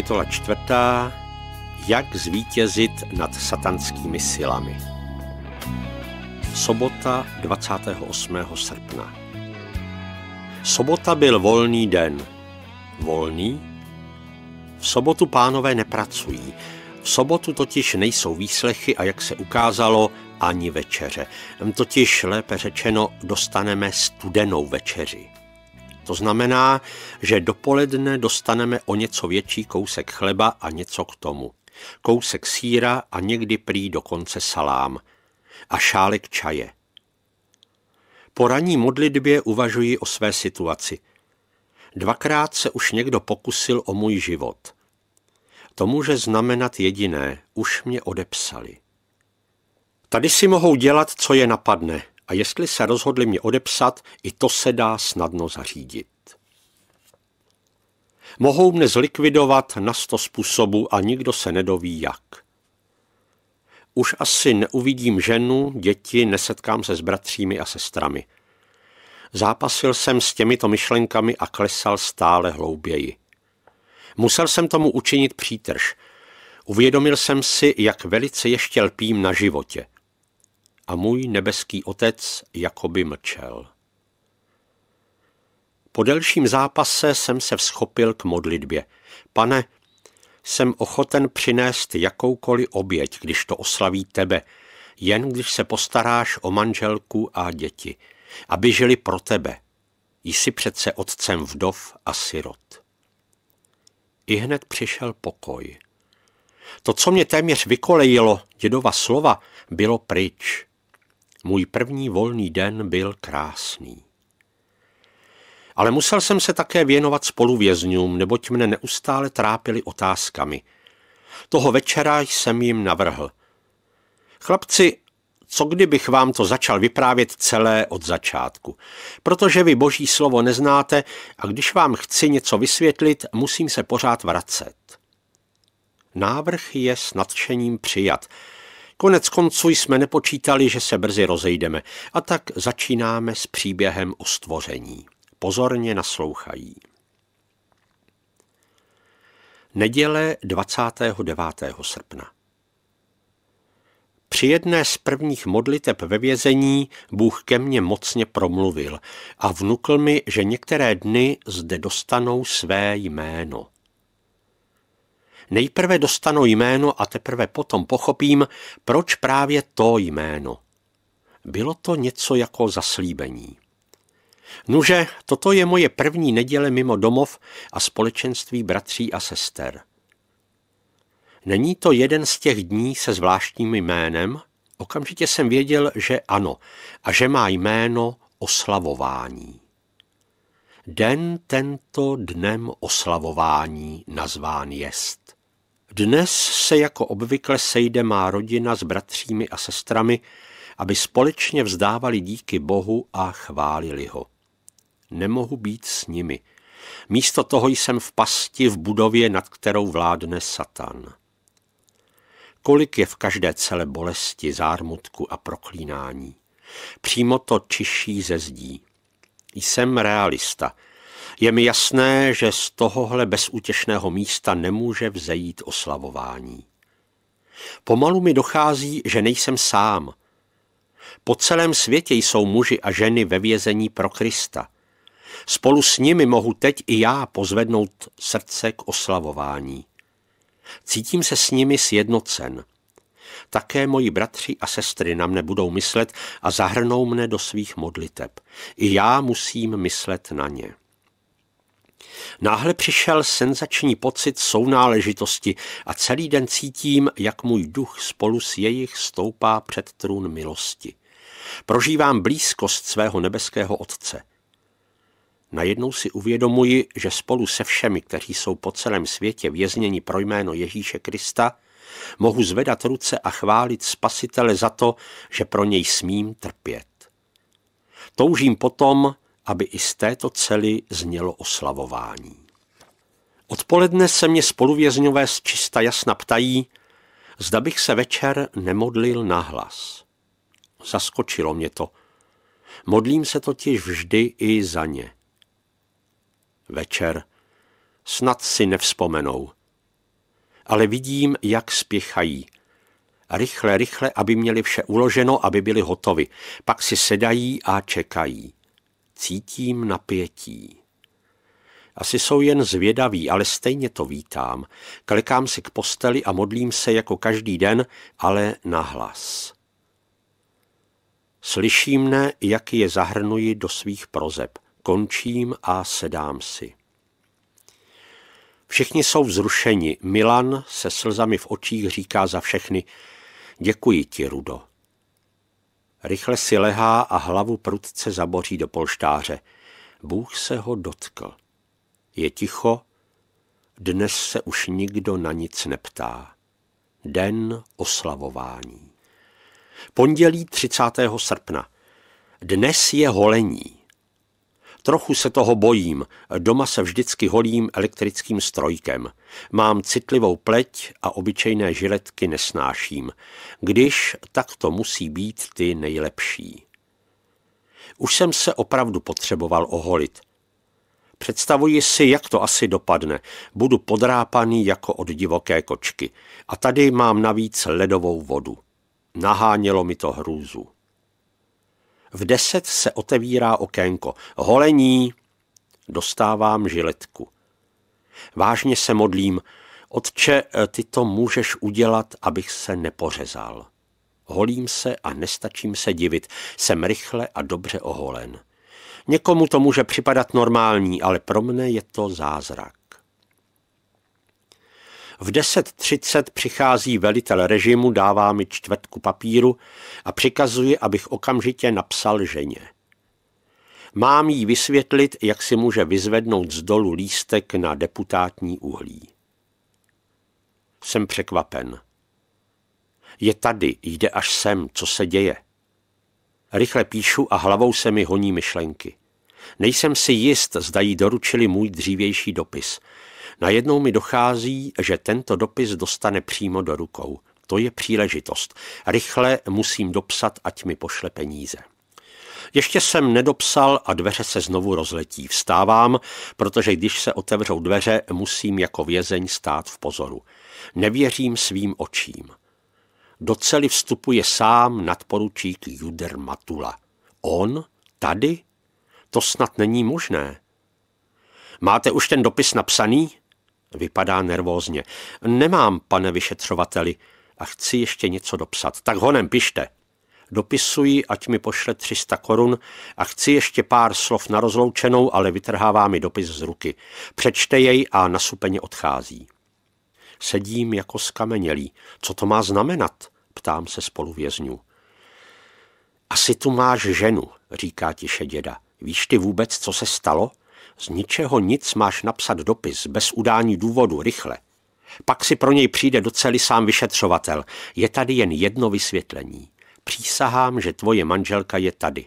Kapitola čtvrtá. Jak zvítězit nad satanskými silami. Sobota 28. srpna. Sobota byl volný den. Volný? V sobotu pánové nepracují. V sobotu totiž nejsou výslechy a jak se ukázalo, ani večeře. Totiž, lépe řečeno, dostaneme studenou večeři. To znamená, že dopoledne dostaneme o něco větší kousek chleba a něco k tomu. Kousek síra a někdy prý dokonce salám. A šálek čaje. Po ranní modlitbě uvažuji o své situaci. Dvakrát se už někdo pokusil o můj život. To může znamenat jediné, už mě odepsali. Tady si mohou dělat, co je napadne, a jestli se rozhodli mě odepsat, i to se dá snadno zařídit. Mohou mne zlikvidovat na sto způsobů a nikdo se nedoví jak. Už asi neuvidím ženu, děti, nesetkám se s bratřími a sestrami. Zápasil jsem s těmito myšlenkami a klesal stále hlouběji. Musel jsem tomu učinit přítrž. Uvědomil jsem si, jak velice ještě lpím na životě – a můj nebeský otec jakoby mlčel. Po delším zápase jsem se vzchopil k modlitbě. Pane, jsem ochoten přinést jakoukoliv oběť, když to oslaví tebe, jen když se postaráš o manželku a děti, aby žili pro tebe. Jsi přece otcem vdov a sirot. I hned přišel pokoj. To, co mě téměř vykolejilo, dědova slova, bylo pryč. Můj první volný den byl krásný. Ale musel jsem se také věnovat spoluvězňům, neboť mne neustále trápili otázkami. Toho večera jsem jim navrhl. Chlapci, co kdybych vám to začal vyprávět celé od začátku. Protože vy boží slovo neznáte a když vám chci něco vysvětlit, musím se pořád vracet. Návrh je s nadšením přijat Konec konců jsme nepočítali, že se brzy rozejdeme a tak začínáme s příběhem o stvoření. Pozorně naslouchají. Neděle 29. srpna. Při jedné z prvních modliteb ve vězení Bůh ke mně mocně promluvil a vnukl mi, že některé dny zde dostanou své jméno. Nejprve dostanu jméno a teprve potom pochopím, proč právě to jméno. Bylo to něco jako zaslíbení. Nuže, toto je moje první neděle mimo domov a společenství bratří a sester. Není to jeden z těch dní se zvláštním jménem? Okamžitě jsem věděl, že ano a že má jméno oslavování. Den tento dnem oslavování nazván jest. Dnes se jako obvykle sejde má rodina s bratřími a sestrami, aby společně vzdávali díky Bohu a chválili ho. Nemohu být s nimi. Místo toho jsem v pasti v budově, nad kterou vládne Satan. Kolik je v každé celé bolesti, zármutku a proklínání. Přímo to čiší ze zdí. Jsem realista – je mi jasné, že z tohohle bezútěšného místa nemůže vzejít oslavování. Pomalu mi dochází, že nejsem sám. Po celém světě jsou muži a ženy ve vězení pro Krista. Spolu s nimi mohu teď i já pozvednout srdce k oslavování. Cítím se s nimi sjednocen. Také moji bratři a sestry na mne budou myslet a zahrnou mne do svých modliteb. I já musím myslet na ně. Náhle přišel senzační pocit sounáležitosti a celý den cítím, jak můj duch spolu s jejich stoupá před trůn milosti. Prožívám blízkost svého nebeského Otce. Najednou si uvědomuji, že spolu se všemi, kteří jsou po celém světě vězněni pro jméno Ježíše Krista, mohu zvedat ruce a chválit Spasitele za to, že pro něj smím trpět. Toužím potom, aby i z této cely znělo oslavování. Odpoledne se mě spoluvězňové z čista jasna ptají, zda bych se večer nemodlil nahlas. Zaskočilo mě to. Modlím se totiž vždy i za ně. Večer. Snad si nevzpomenou. Ale vidím, jak spěchají. Rychle, rychle, aby měli vše uloženo, aby byli hotovi. Pak si sedají a čekají. Cítím napětí. Asi jsou jen zvědaví, ale stejně to vítám. Klikám si k posteli a modlím se jako každý den, ale nahlas. Slyším, ne jak je zahrnuji do svých prozeb. Končím a sedám si. Všichni jsou vzrušeni. Milan se slzami v očích říká za všechny. Děkuji ti, Rudo. Rychle si lehá a hlavu prudce zaboří do polštáře. Bůh se ho dotkl. Je ticho, dnes se už nikdo na nic neptá. Den oslavování. Pondělí 30. srpna. Dnes je holení. Trochu se toho bojím, doma se vždycky holím elektrickým strojkem. Mám citlivou pleť a obyčejné žiletky nesnáším. Když, tak to musí být ty nejlepší. Už jsem se opravdu potřeboval oholit. Představuji si, jak to asi dopadne. Budu podrápaný jako od divoké kočky. A tady mám navíc ledovou vodu. Nahánělo mi to hrůzu. V deset se otevírá okénko. Holení! Dostávám žiletku. Vážně se modlím. Otče, ty to můžeš udělat, abych se nepořezal. Holím se a nestačím se divit. Jsem rychle a dobře oholen. Někomu to může připadat normální, ale pro mne je to zázrak. V 10.30 přichází velitel režimu, dává mi čtvrtku papíru a přikazuje, abych okamžitě napsal ženě. Mám jí vysvětlit, jak si může vyzvednout z dolu lístek na deputátní uhlí. Jsem překvapen. Je tady, jde až sem, co se děje. Rychle píšu a hlavou se mi honí myšlenky. Nejsem si jist, zda jí doručili můj dřívější dopis. Najednou mi dochází, že tento dopis dostane přímo do rukou. To je příležitost. Rychle musím dopsat, ať mi pošle peníze. Ještě jsem nedopsal a dveře se znovu rozletí. Vstávám, protože když se otevřou dveře, musím jako vězeň stát v pozoru. Nevěřím svým očím. Do cely vstupuje sám nadporučík Juder Matula. On? Tady? To snad není možné. Máte už ten dopis napsaný? Vypadá nervózně. Nemám, pane vyšetřovateli, a chci ještě něco dopsat. Tak honem, pište. Dopisuji, ať mi pošle 300 korun a chci ještě pár slov na rozloučenou, ale vytrhává mi dopis z ruky. Přečte jej a nasupeně odchází. Sedím jako skamenělý. Co to má znamenat? Ptám se spoluvězňů. Asi tu máš ženu, říká tiše děda. Víš ty vůbec, co se stalo? Z ničeho nic máš napsat dopis, bez udání důvodu, rychle. Pak si pro něj přijde do cely sám vyšetřovatel. Je tady jen jedno vysvětlení. Přísahám, že tvoje manželka je tady.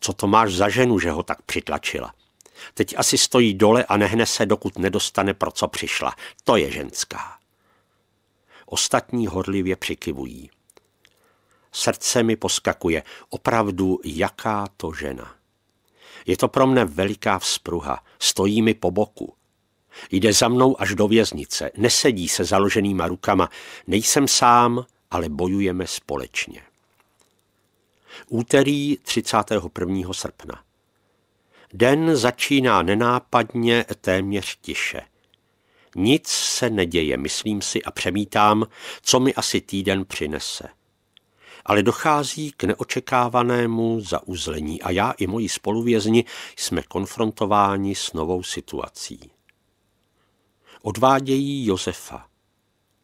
Co to máš za ženu, že ho tak přitlačila? Teď asi stojí dole a nehne se, dokud nedostane, pro co přišla. To je ženská. Ostatní horlivě přikivují. Srdce mi poskakuje. Opravdu, jaká to žena. Je to pro mne veliká vzpruha, stojí mi po boku. Jde za mnou až do věznice, nesedí se založenýma rukama, nejsem sám, ale bojujeme společně. Úterý 31. srpna. Den začíná nenápadně, téměř tiše. Nic se neděje, myslím si a přemítám, co mi asi týden přinese – ale dochází k neočekávanému zauzlení a já i moji spoluvězni jsme konfrontováni s novou situací. Odvádějí Josefa.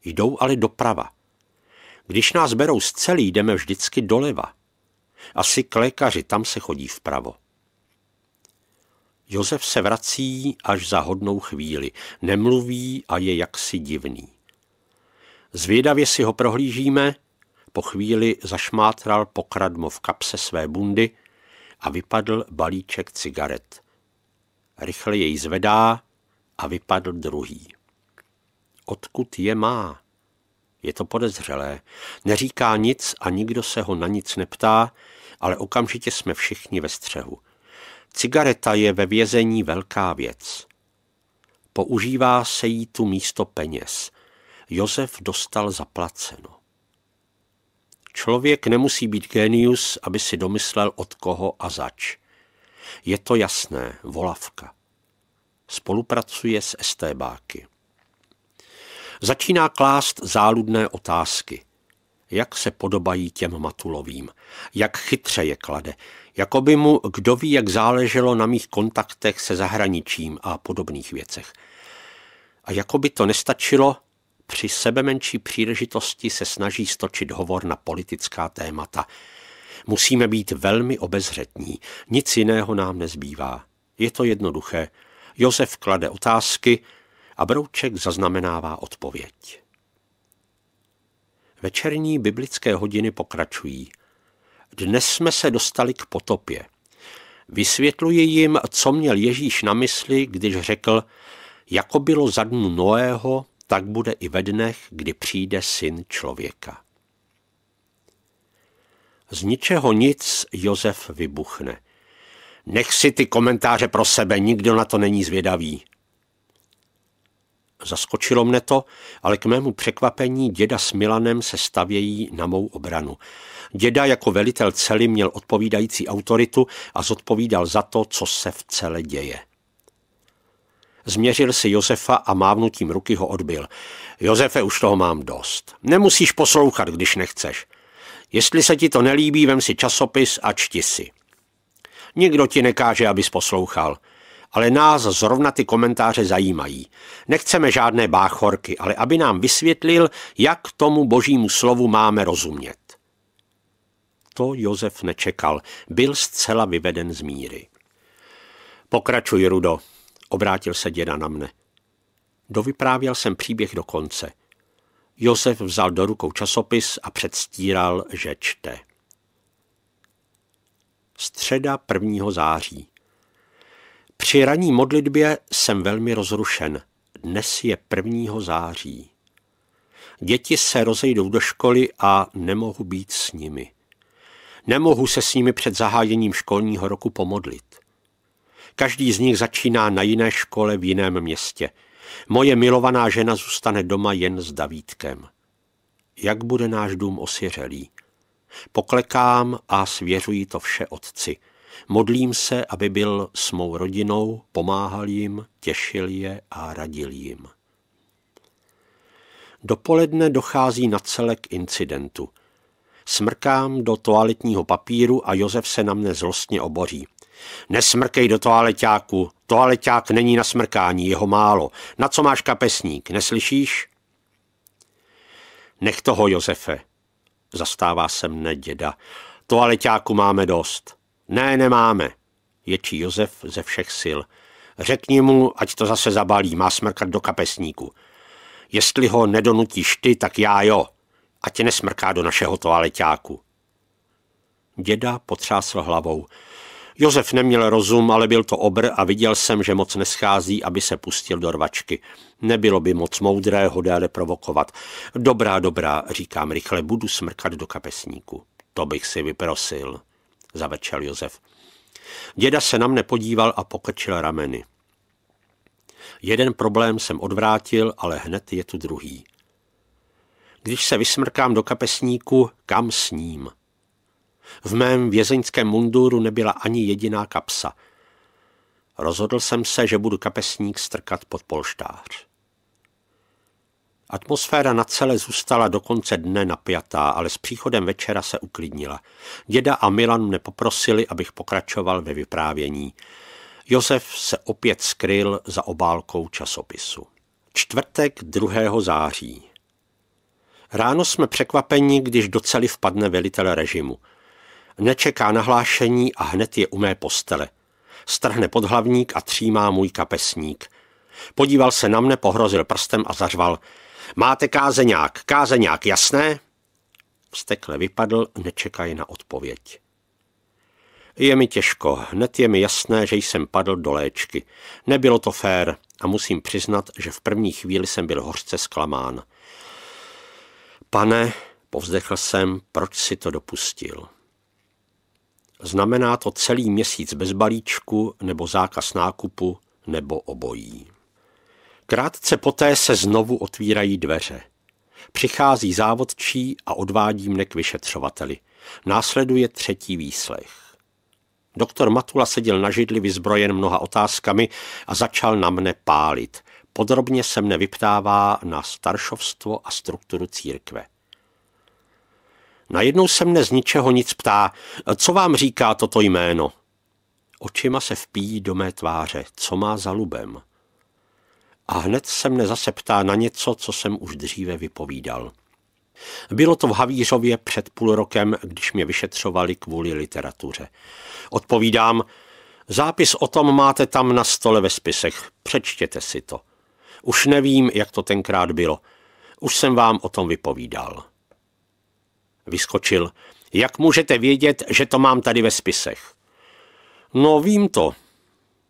Jdou ale doprava. Když nás berou z celý, jdeme vždycky doleva. Asi k lékaři, tam se chodí vpravo. Josef se vrací až za hodnou chvíli, nemluví a je jaksi divný. Zvědavě si ho prohlížíme, po chvíli zašmátral pokradmo v kapse své bundy a vypadl balíček cigaret. Rychle jej zvedá a vypadl druhý. Odkud je má? Je to podezřelé. Neříká nic a nikdo se ho na nic neptá, ale okamžitě jsme všichni ve střehu. Cigareta je ve vězení velká věc. Používá se jí tu místo peněz. Josef dostal zaplaceno. Člověk nemusí být génius, aby si domyslel od koho a zač. Je to jasné, volavka. Spolupracuje s STBáky. Začíná klást záludné otázky. Jak se podobají těm Matulovým? Jak chytře je klade? Jakoby mu kdo ví, jak záleželo na mých kontaktech se zahraničím a podobných věcech. A jako by to nestačilo, při sebemenší příležitosti se snaží stočit hovor na politická témata. Musíme být velmi obezřetní, nic jiného nám nezbývá. Je to jednoduché. Josef klade otázky a Brouček zaznamenává odpověď. Večerní biblické hodiny pokračují. Dnes jsme se dostali k potopě. Vysvětluji jim, co měl Ježíš na mysli, když řekl, jako bylo za dnu Noého, tak bude i ve dnech, kdy přijde syn člověka. Z ničeho nic Josef vybuchne. Nech si ty komentáře pro sebe, nikdo na to není zvědavý. Zaskočilo mne to, ale k mému překvapení děda s Milanem se stavějí na mou obranu. Děda jako velitel cely měl odpovídající autoritu a zodpovídal za to, co se v cele děje. Změřil si Josefa a mávnutím ruky ho odbil. Josefe, už toho mám dost. Nemusíš poslouchat, když nechceš. Jestli se ti to nelíbí, vem si časopis a čti si. Nikdo ti nekáže, abys poslouchal. Ale nás zrovna ty komentáře zajímají. Nechceme žádné báchorky, ale aby nám vysvětlil, jak tomu božímu slovu máme rozumět. To Josef nečekal. Byl zcela vyveden z míry. Pokračuj, Rudo, Obrátil se děda na mne. Dovyprávěl jsem příběh do konce. Josef vzal do rukou časopis a předstíral, že čte. Středa 1. září. Při ranní modlitbě jsem velmi rozrušen. Dnes je 1. září. Děti se rozejdou do školy a nemohu být s nimi. Nemohu se s nimi před zahájením školního roku pomodlit. Každý z nich začíná na jiné škole v jiném městě. Moje milovaná žena zůstane doma jen s Davídkem. Jak bude náš dům osiřelý? Poklekám a svěřuji to vše otci. Modlím se, aby byl s mou rodinou, pomáhal jim, těšil je a radil jim. Dopoledne dochází na celek incidentu. Smrkám do toaletního papíru a Josef se na mne zlostně oboří. Nesmrkej do toaleťáku, toaleťák není na smrkání, jeho málo. Na co máš kapesník, neslyšíš? Nech toho, Josefe, zastává se mne děda. Toaleťáku máme dost. Ne, nemáme, ječí Josef ze všech sil. Řekni mu, ať to zase zabalí, má smrkat do kapesníku. Jestli ho nedonutíš ty, tak já jo. Ať nesmrká do našeho toaleťáku. Děda potřásl hlavou. Josef neměl rozum, ale byl to obr a viděl jsem, že moc neschází, aby se pustil do rvačky. Nebylo by moc moudré ho dále provokovat. Dobrá, dobrá, říkám rychle, budu smrkat do kapesníku. To bych si vyprosil, zavrčel Josef. Děda se na mne podíval a pokrčil rameny. Jeden problém jsem odvrátil, ale hned je tu druhý. Když se vysmrkám do kapesníku, kam s ním? V mém vězeňském munduru nebyla ani jediná kapsa. Rozhodl jsem se, že budu kapesník strkat pod polštář. Atmosféra na celé zůstala do konce dne napjatá, ale s příchodem večera se uklidnila. Děda a Milan mne poprosili, abych pokračoval ve vyprávění. Josef se opět skryl za obálkou časopisu. Čtvrtek 2. září. Ráno jsme překvapeni, když do cely vpadne velitel režimu nečeká nahlášení a hned je u mé postele. Strhne podhlavník a třímá můj kapesník. Podíval se na mne, pohrozil prstem a zařval. Máte kázeňák, kázeňák, jasné? Vstekle vypadl, nečekaj na odpověď. Je mi těžko, hned je mi jasné, že jsem padl do léčky. Nebylo to fér a musím přiznat, že v první chvíli jsem byl hořce zklamán. Pane, povzdechl jsem, proč si to dopustil. Znamená to celý měsíc bez balíčku nebo zákaz nákupu nebo obojí. Krátce poté se znovu otvírají dveře. Přichází závodčí a odvádí mne k vyšetřovateli. Následuje třetí výslech. Doktor Matula seděl na židli vyzbrojen mnoha otázkami a začal na mne pálit. Podrobně se mne vyptává na staršovstvo a strukturu církve. Najednou se mne z ničeho nic ptá, co vám říká toto jméno. Očima se vpíjí do mé tváře, co má za lubem. A hned se mne zase ptá na něco, co jsem už dříve vypovídal. Bylo to v Havířově před půl rokem, když mě vyšetřovali kvůli literatuře. Odpovídám, zápis o tom máte tam na stole ve spisech, přečtěte si to. Už nevím, jak to tenkrát bylo. Už jsem vám o tom vypovídal vyskočil. Jak můžete vědět, že to mám tady ve spisech? No vím to.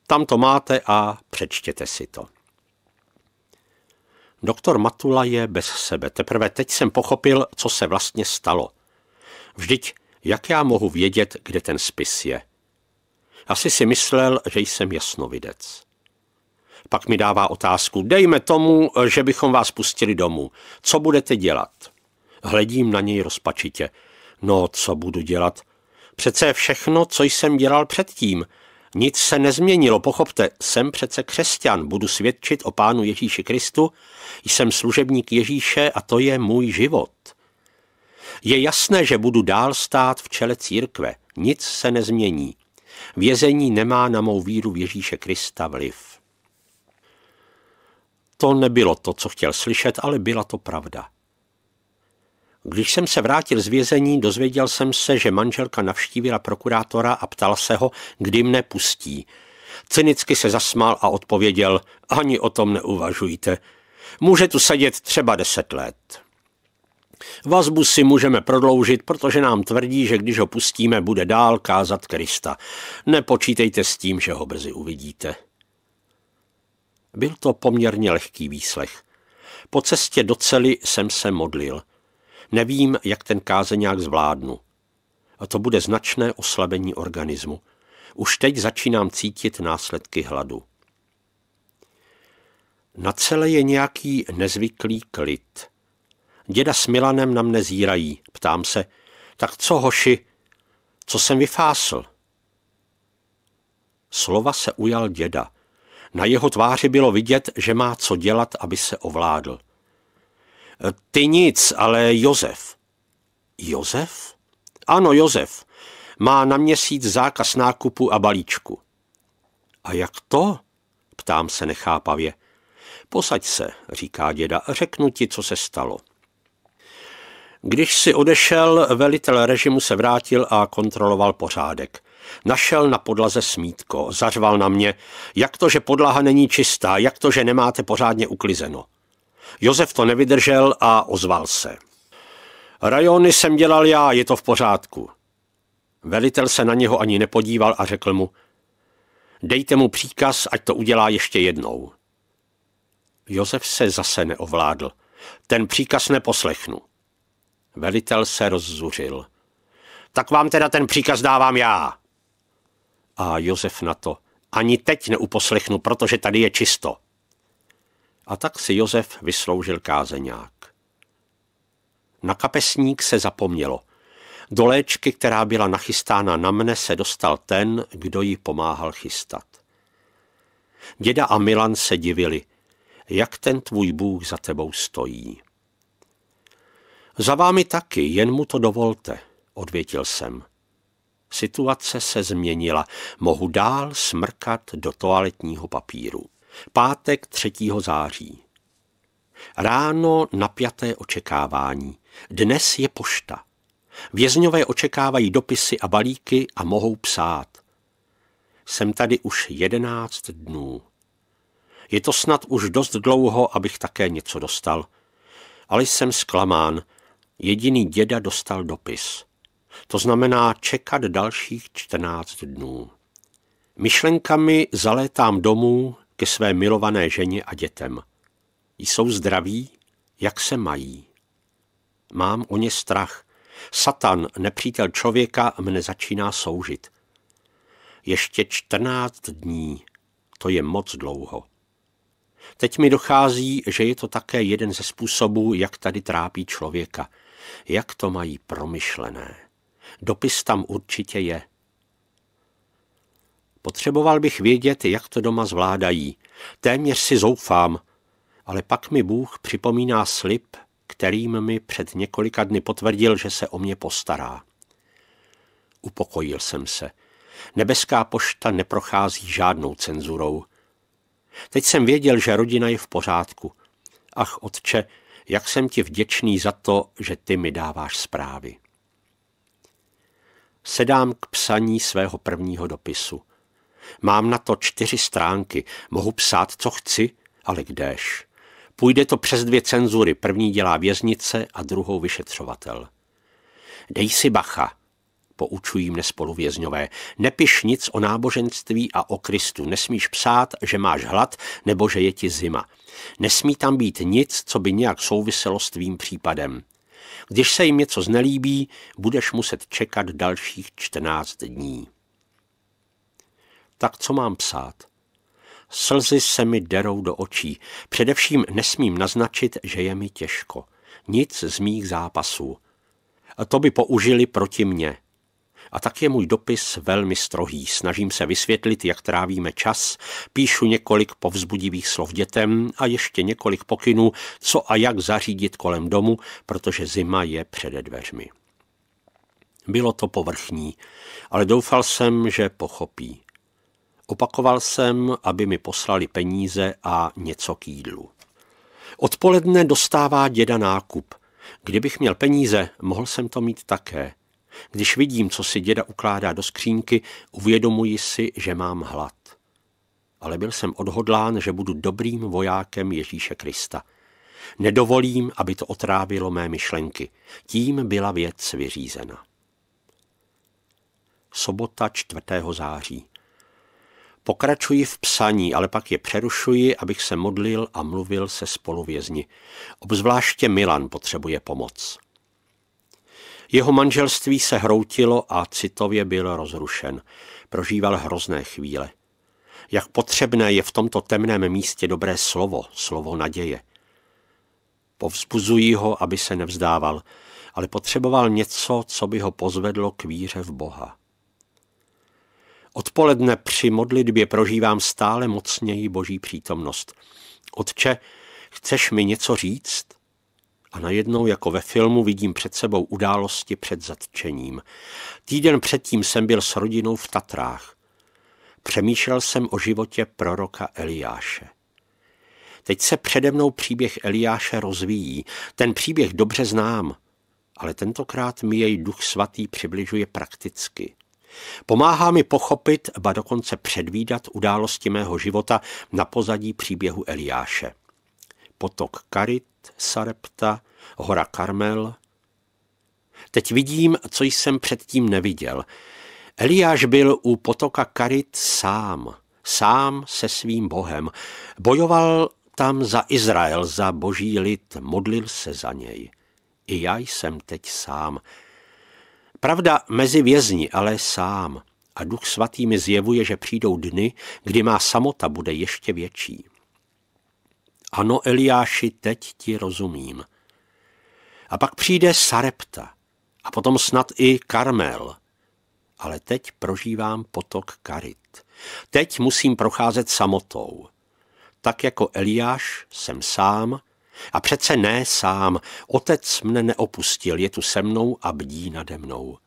Tam to máte a přečtěte si to. Doktor Matula je bez sebe. Teprve teď jsem pochopil, co se vlastně stalo. Vždyť, jak já mohu vědět, kde ten spis je? Asi si myslel, že jsem jasnovidec. Pak mi dává otázku, dejme tomu, že bychom vás pustili domů. Co budete dělat? Hledím na něj rozpačitě. No, co budu dělat? Přece všechno, co jsem dělal předtím. Nic se nezměnilo, pochopte, jsem přece křesťan, budu svědčit o Pánu Ježíši Kristu, jsem služebník Ježíše a to je můj život. Je jasné, že budu dál stát v čele církve, nic se nezmění. Vězení nemá na mou víru v Ježíše Krista vliv. To nebylo to, co chtěl slyšet, ale byla to pravda. Když jsem se vrátil z vězení, dozvěděl jsem se, že manželka navštívila prokurátora a ptal se ho, kdy mne pustí. Cynicky se zasmál a odpověděl, ani o tom neuvažujte. Může tu sedět třeba deset let. Vazbu si můžeme prodloužit, protože nám tvrdí, že když ho pustíme, bude dál kázat Krista. Nepočítejte s tím, že ho brzy uvidíte. Byl to poměrně lehký výslech. Po cestě do cely jsem se modlil – Nevím, jak ten kázeňák zvládnu. A to bude značné oslabení organismu. Už teď začínám cítit následky hladu. Na celé je nějaký nezvyklý klid. Děda s Milanem na mne zírají. Ptám se, tak co hoši, co jsem vyfásl? Slova se ujal děda. Na jeho tváři bylo vidět, že má co dělat, aby se ovládl. Ty nic, ale Jozef. Jozef? Ano, Jozef. Má na měsíc zákaz nákupu a balíčku. A jak to? Ptám se nechápavě. Posaď se, říká děda, řeknu ti, co se stalo. Když si odešel, velitel režimu se vrátil a kontroloval pořádek. Našel na podlaze smítko, zařval na mě, jak to, že podlaha není čistá, jak to, že nemáte pořádně uklizeno. Josef to nevydržel a ozval se. Rajony jsem dělal já, je to v pořádku. Velitel se na něho ani nepodíval a řekl mu, dejte mu příkaz, ať to udělá ještě jednou. Josef se zase neovládl. Ten příkaz neposlechnu. Velitel se rozzuřil. Tak vám teda ten příkaz dávám já. A Josef na to. Ani teď neuposlechnu, protože tady je čisto a tak si Josef vysloužil kázeňák. Na kapesník se zapomnělo. Do léčky, která byla nachystána na mne, se dostal ten, kdo ji pomáhal chystat. Děda a Milan se divili, jak ten tvůj Bůh za tebou stojí. Za vámi taky, jen mu to dovolte, odvětil jsem. Situace se změnila, mohu dál smrkat do toaletního papíru. Pátek 3. září. Ráno napjaté očekávání. Dnes je pošta. Vězňové očekávají dopisy a balíky a mohou psát. Jsem tady už jedenáct dnů. Je to snad už dost dlouho, abych také něco dostal. Ale jsem zklamán. Jediný děda dostal dopis. To znamená čekat dalších čtrnáct dnů. Myšlenkami zalétám domů ke své milované ženě a dětem. Jsou zdraví? Jak se mají? Mám o ně strach. Satan, nepřítel člověka, mne začíná soužit. Ještě čtrnáct dní. To je moc dlouho. Teď mi dochází, že je to také jeden ze způsobů, jak tady trápí člověka. Jak to mají promyšlené. Dopis tam určitě je. Potřeboval bych vědět, jak to doma zvládají. Téměř si zoufám. Ale pak mi Bůh připomíná slib, kterým mi před několika dny potvrdil, že se o mě postará. Upokojil jsem se. Nebeská pošta neprochází žádnou cenzurou. Teď jsem věděl, že rodina je v pořádku. Ach, otče, jak jsem ti vděčný za to, že ty mi dáváš zprávy. Sedám k psaní svého prvního dopisu. Mám na to čtyři stránky, mohu psát, co chci, ale kdež. Půjde to přes dvě cenzury, první dělá věznice a druhou vyšetřovatel. Dej si bacha, poučují mne spoluvězňové. Nepiš nic o náboženství a o Kristu. Nesmíš psát, že máš hlad nebo že je ti zima. Nesmí tam být nic, co by nějak souviselo s tvým případem. Když se jim něco znelíbí, budeš muset čekat dalších 14 dní tak co mám psát? Slzy se mi derou do očí. Především nesmím naznačit, že je mi těžko. Nic z mých zápasů. A to by použili proti mně. A tak je můj dopis velmi strohý. Snažím se vysvětlit, jak trávíme čas, píšu několik povzbudivých slov dětem a ještě několik pokynů, co a jak zařídit kolem domu, protože zima je přede dveřmi. Bylo to povrchní, ale doufal jsem, že pochopí. Opakoval jsem, aby mi poslali peníze a něco k jídlu. Odpoledne dostává děda nákup. Kdybych měl peníze, mohl jsem to mít také. Když vidím, co si děda ukládá do skřínky, uvědomuji si, že mám hlad. Ale byl jsem odhodlán, že budu dobrým vojákem Ježíše Krista. Nedovolím, aby to otrávilo mé myšlenky. Tím byla věc vyřízena. Sobota 4. září. Pokračuji v psaní, ale pak je přerušuji, abych se modlil a mluvil se spoluvězni. Obzvláště Milan potřebuje pomoc. Jeho manželství se hroutilo a citově byl rozrušen. Prožíval hrozné chvíle. Jak potřebné je v tomto temném místě dobré slovo, slovo naděje. Povzbuzují ho, aby se nevzdával, ale potřeboval něco, co by ho pozvedlo k víře v Boha. Odpoledne při modlitbě prožívám stále mocněji boží přítomnost. Otče, chceš mi něco říct? A najednou jako ve filmu vidím před sebou události před zatčením. Týden předtím jsem byl s rodinou v Tatrách. Přemýšlel jsem o životě proroka Eliáše. Teď se přede mnou příběh Eliáše rozvíjí. Ten příběh dobře znám, ale tentokrát mi jej duch svatý přibližuje prakticky – Pomáhá mi pochopit, ba dokonce předvídat události mého života na pozadí příběhu Eliáše. Potok Karit, Sarepta, hora Karmel. Teď vidím, co jsem předtím neviděl. Eliáš byl u potoka Karit sám, sám se svým Bohem. Bojoval tam za Izrael, za boží lid, modlil se za něj. I já jsem teď sám. Pravda mezi vězni, ale sám. A duch svatý mi zjevuje, že přijdou dny, kdy má samota bude ještě větší. Ano, Eliáši, teď ti rozumím. A pak přijde Sarepta a potom snad i Karmel. Ale teď prožívám potok Karit. Teď musím procházet samotou. Tak jako Eliáš jsem sám a přece ne sám. Otec mne neopustil, je tu se mnou a bdí nade mnou.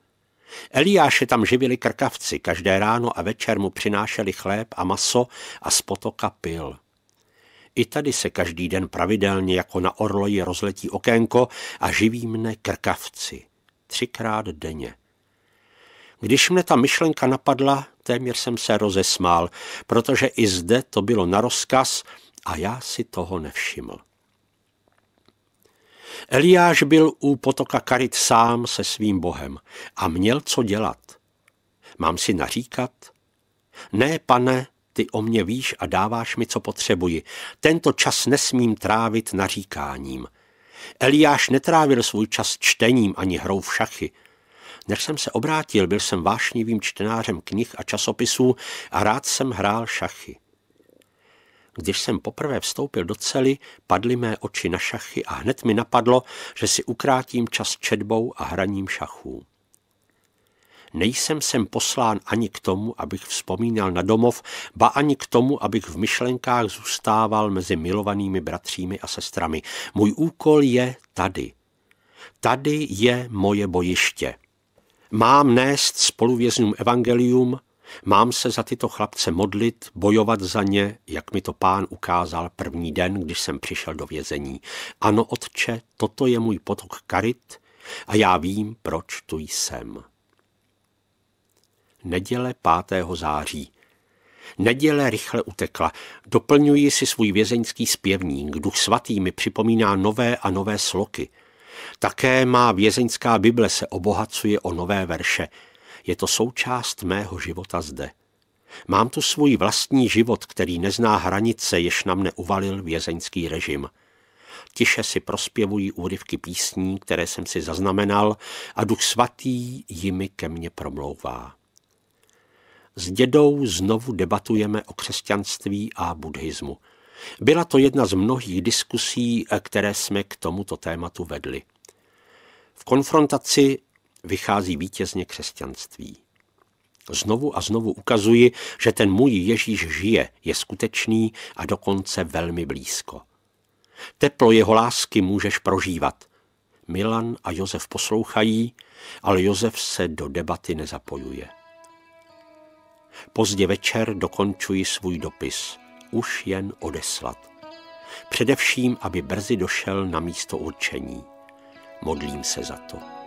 Eliáše tam živili krkavci, každé ráno a večer mu přinášeli chléb a maso a z potoka pil. I tady se každý den pravidelně jako na orloji rozletí okénko a živí mne krkavci. Třikrát denně. Když mne ta myšlenka napadla, téměř jsem se rozesmál, protože i zde to bylo na rozkaz a já si toho nevšiml. Eliáš byl u potoka Karit sám se svým bohem a měl co dělat. Mám si naříkat? Ne, pane, ty o mě víš a dáváš mi, co potřebuji. Tento čas nesmím trávit naříkáním. Eliáš netrávil svůj čas čtením ani hrou v šachy. Než jsem se obrátil, byl jsem vášnivým čtenářem knih a časopisů a rád jsem hrál šachy. Když jsem poprvé vstoupil do cely, padly mé oči na šachy a hned mi napadlo, že si ukrátím čas četbou a hraním šachů. Nejsem sem poslán ani k tomu, abych vzpomínal na domov, ba ani k tomu, abych v myšlenkách zůstával mezi milovanými bratřími a sestrami. Můj úkol je tady. Tady je moje bojiště. Mám nést spoluvězňům evangelium, Mám se za tyto chlapce modlit, bojovat za ně, jak mi to pán ukázal první den, když jsem přišel do vězení. Ano, otče, toto je můj potok karit a já vím, proč tu jsem. Neděle 5. září. Neděle rychle utekla. Doplňuji si svůj vězeňský zpěvník. Duch svatý mi připomíná nové a nové sloky. Také má vězeňská Bible se obohacuje o nové verše – je to součást mého života zde. Mám tu svůj vlastní život, který nezná hranice, jež na mne uvalil vězeňský režim. Tiše si prospěvují úryvky písní, které jsem si zaznamenal a duch svatý jimi ke mně promlouvá. S dědou znovu debatujeme o křesťanství a buddhismu. Byla to jedna z mnohých diskusí, eh, které jsme k tomuto tématu vedli. V konfrontaci vychází vítězně křesťanství. Znovu a znovu ukazuji, že ten můj Ježíš žije, je skutečný a dokonce velmi blízko. Teplo jeho lásky můžeš prožívat. Milan a Josef poslouchají, ale Josef se do debaty nezapojuje. Pozdě večer dokončuji svůj dopis. Už jen odeslat. Především, aby brzy došel na místo určení. Modlím se za to.